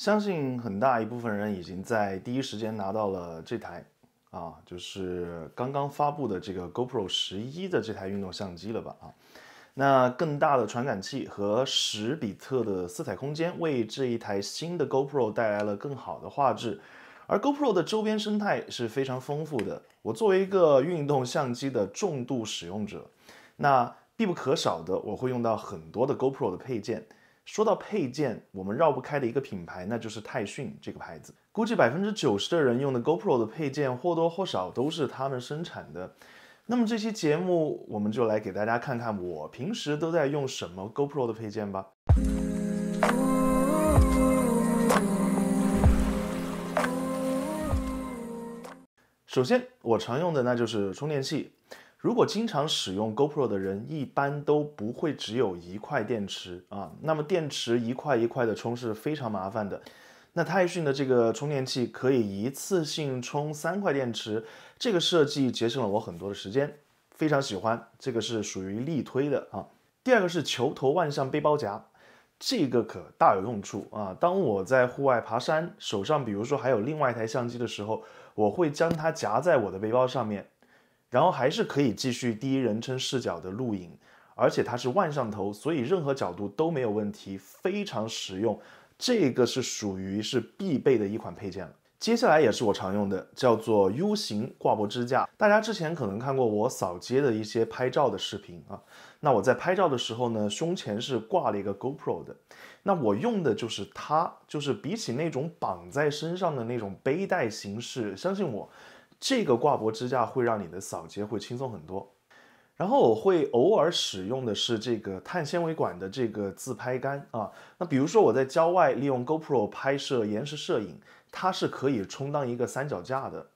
相信很大一部分人已经在第一时间拿到了这台，啊，就是刚刚发布的这个 GoPro 十一的这台运动相机了吧？啊，那更大的传感器和十比特的色彩空间为这一台新的 GoPro 带来了更好的画质，而 GoPro 的周边生态是非常丰富的。我作为一个运动相机的重度使用者，那必不可少的我会用到很多的 GoPro 的配件。说到配件，我们绕不开的一个品牌，那就是泰迅这个牌子。估计百分之九十的人用的 GoPro 的配件，或多或少都是他们生产的。那么这期节目，我们就来给大家看看我平时都在用什么 GoPro 的配件吧。首先，我常用的那就是充电器。如果经常使用 GoPro 的人，一般都不会只有一块电池啊。那么电池一块一块的充是非常麻烦的。那泰讯的这个充电器可以一次性充三块电池，这个设计节省了我很多的时间，非常喜欢。这个是属于力推的啊。第二个是球头万向背包夹，这个可大有用处啊。当我在户外爬山，手上比如说还有另外一台相机的时候，我会将它夹在我的背包上面。然后还是可以继续第一人称视角的录影，而且它是万向头，所以任何角度都没有问题，非常实用。这个是属于是必备的一款配件了。接下来也是我常用的，叫做 U 型挂脖支架。大家之前可能看过我扫街的一些拍照的视频啊，那我在拍照的时候呢，胸前是挂了一个 GoPro 的，那我用的就是它，就是比起那种绑在身上的那种背带形式，相信我。这个挂脖支架会让你的扫街会轻松很多，然后我会偶尔使用的是这个碳纤维管的这个自拍杆啊。那比如说我在郊外利用 GoPro 拍摄延时摄影，它是可以充当一个三脚架的。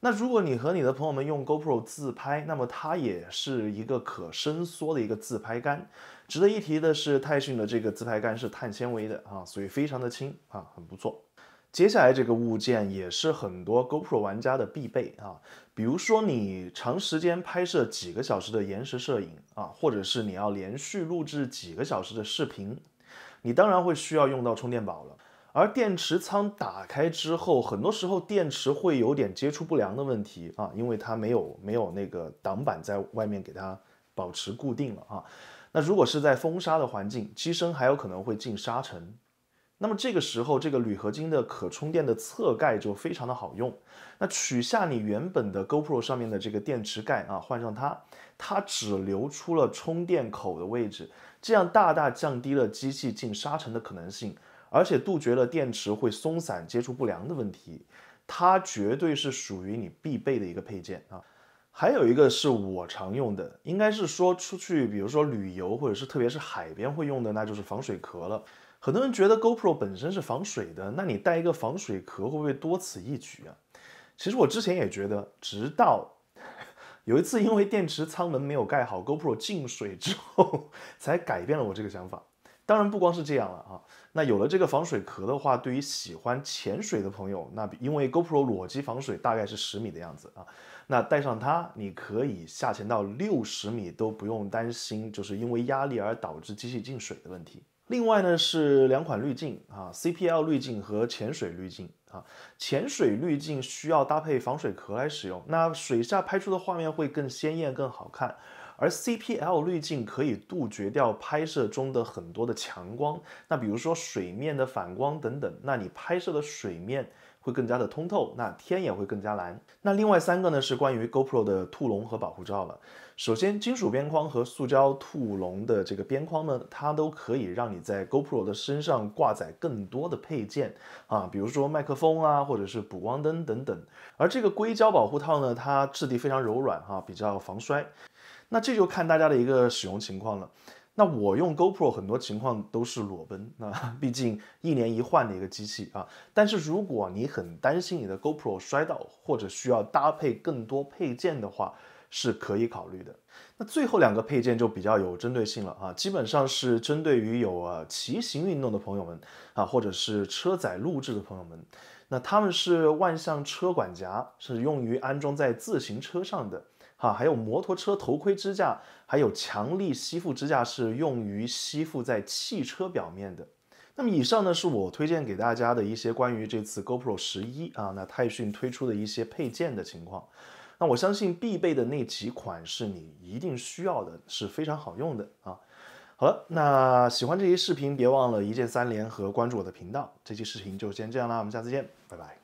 那如果你和你的朋友们用 GoPro 自拍，那么它也是一个可伸缩的一个自拍杆。值得一提的是，泰讯的这个自拍杆是碳纤维的啊，所以非常的轻啊，很不错。接下来这个物件也是很多 GoPro 玩家的必备啊，比如说你长时间拍摄几个小时的延时摄影啊，或者是你要连续录制几个小时的视频，你当然会需要用到充电宝了。而电池仓打开之后，很多时候电池会有点接触不良的问题啊，因为它没有没有那个挡板在外面给它保持固定了啊。那如果是在风沙的环境，机身还有可能会进沙尘。那么这个时候，这个铝合金的可充电的侧盖就非常的好用。那取下你原本的 GoPro 上面的这个电池盖啊，换上它，它只留出了充电口的位置，这样大大降低了机器进沙尘的可能性，而且杜绝了电池会松散接触不良的问题。它绝对是属于你必备的一个配件啊。还有一个是我常用的，应该是说出去，比如说旅游或者是特别是海边会用的，那就是防水壳了。很多人觉得 GoPro 本身是防水的，那你带一个防水壳会不会多此一举啊？其实我之前也觉得，直到 有一次因为电池舱门没有盖好，GoPro 进水之后，才改变了我这个想法。当然不光是这样了啊，那有了这个防水壳的话，对于喜欢潜水的朋友，那因为 GoPro 裸机防水大概是十米的样子啊，那带上它，你可以下潜到六十米都不用担心，就是因为压力而导致机器进水的问题。另外呢是两款滤镜啊，CPL 滤镜和潜水滤镜啊。潜水滤镜需要搭配防水壳来使用，那水下拍出的画面会更鲜艳、更好看。而 CPL 滤镜可以杜绝掉拍摄中的很多的强光，那比如说水面的反光等等，那你拍摄的水面会更加的通透，那天也会更加蓝。那另外三个呢是关于 GoPro 的兔笼和保护罩了。首先，金属边框和塑胶兔笼的这个边框呢，它都可以让你在 GoPro 的身上挂载更多的配件啊，比如说麦克风啊，或者是补光灯等等。而这个硅胶保护套呢，它质地非常柔软哈，比较防摔。那这就看大家的一个使用情况了。那我用 GoPro 很多情况都是裸奔，那毕竟一年一换的一个机器啊。但是如果你很担心你的 GoPro 摔倒，或者需要搭配更多配件的话，是可以考虑的。那最后两个配件就比较有针对性了啊，基本上是针对于有啊骑行运动的朋友们啊，或者是车载录制的朋友们。那他们是万向车管夹，是用于安装在自行车上的。哈，还有摩托车头盔支架，还有强力吸附支架是用于吸附在汽车表面的。那么以上呢是我推荐给大家的一些关于这次 GoPro 十一啊，那泰讯推出的一些配件的情况。那我相信必备的那几款是你一定需要的，是非常好用的啊。好了，那喜欢这期视频，别忘了一键三连和关注我的频道。这期视频就先这样啦，我们下次见，拜拜。